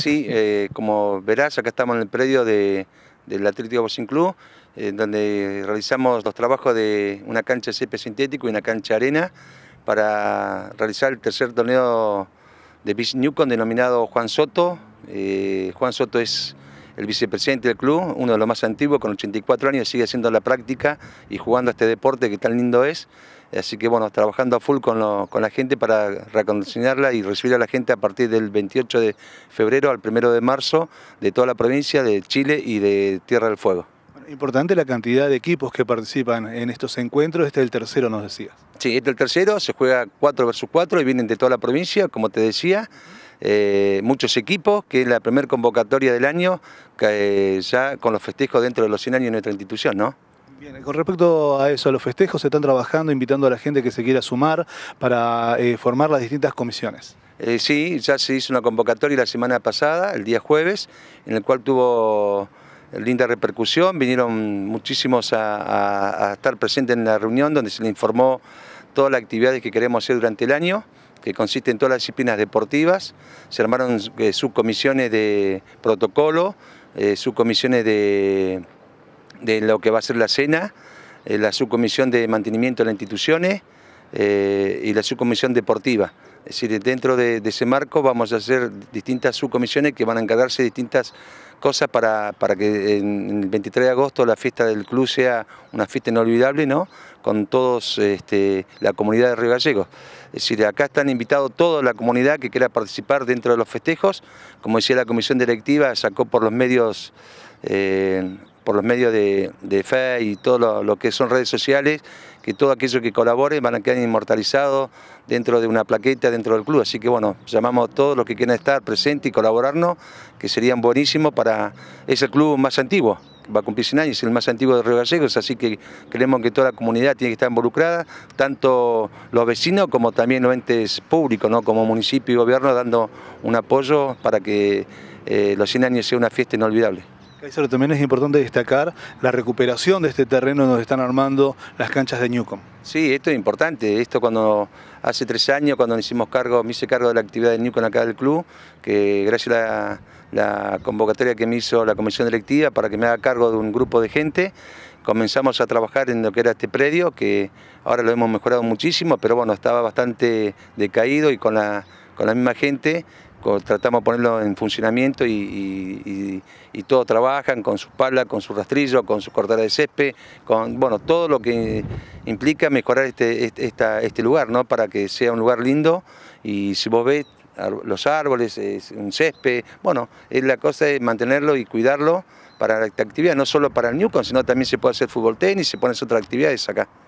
Sí, eh, como verás, acá estamos en el predio de, del Atlético Boxing Club, eh, donde realizamos los trabajos de una cancha de sintético y una cancha arena para realizar el tercer torneo de Beach Newcomb denominado Juan Soto. Eh, Juan Soto es el vicepresidente del club, uno de los más antiguos, con 84 años, sigue haciendo la práctica y jugando este deporte que tan lindo es. Así que bueno, trabajando a full con, la gente para reconducirla y recibir a la gente a partir del 28 de febrero al 1 de marzo de toda la provincia de Chile y de Tierra del Fuego. Importante la cantidad de equipos que participan en estos encuentros. Este es el tercero, nos decías. Sí, este es el tercero. Se juega 4 versus 4 y vienen de toda la provincia, como te decía. Eh, muchos equipos, que es la primera convocatoria del año, que, eh, ya con los festejos dentro de los 100 años de nuestra institución, ¿no? Bien, con respecto a eso, a los festejos, se están trabajando, invitando a la gente que se quiera sumar para eh, formar las distintas comisiones. sí, ya se hizo una convocatoria la semana pasada, el día jueves, en el cual tuvo linda repercusión, vinieron muchísimos a, a estar presentes en la reunión donde se le informó todas las actividades que queremos hacer durante el año, que consiste en todas las disciplinas deportivas. Se armaron eh, subcomisiones de protocolo, eh, subcomisiones de, lo que va a ser la cena, eh, la subcomisión de mantenimiento de las instituciones y la subcomisión deportiva. Es decir, dentro de, de ese marco vamos a hacer distintas subcomisiones que van a encargarse de distintas cosas para, que el 23 de agosto la fiesta del club sea una fiesta inolvidable, ¿no? Con todos este, la comunidad de Río Gallegos. Es decir, acá están invitados toda la comunidad que quiera participar dentro de los festejos. Como decía la comisión directiva, sacó por los medios eh, por los medios de, fe y todo lo, que son redes sociales, que todo aquello que colabore van a quedar inmortalizados dentro de una plaqueta, dentro del club. Así que bueno, llamamos a todos los que quieran estar presentes y colaborarnos, que serían buenísimos para... Es el club más antiguo, va a cumplir 100 años, es el más antiguo de Río Gallegos, así que creemos que toda la comunidad tiene que estar involucrada, tanto los vecinos como también los entes públicos, ¿no? como municipio y gobierno, dando un apoyo para que eh, los 100 años sea una fiesta inolvidable. Kaiser, también es importante destacar la recuperación de este terreno donde están armando las canchas de Newcom. Sí, esto es importante. Esto cuando hace tres años, cuando me hicimos cargo, me hice cargo de la actividad de Newcom acá del club, que gracias a la, convocatoria que me hizo la comisión directiva para que me haga cargo de un grupo de gente, comenzamos a trabajar en lo que era este predio, que ahora lo hemos mejorado muchísimo, pero bueno, estaba bastante decaído y con con la misma gente tratamos de ponerlo en funcionamiento y, todos trabajan con sus pala, con su rastrillo, con su cortadora de césped, con bueno, todo lo que implica mejorar este, este, este lugar, ¿no? Para que sea un lugar lindo y si vos ves los árboles, un césped, bueno, es la cosa de mantenerlo y cuidarlo para la actividad, no solo para el Newcomb, sino también se puede hacer fútbol tenis, se ponen hacer otras actividades acá.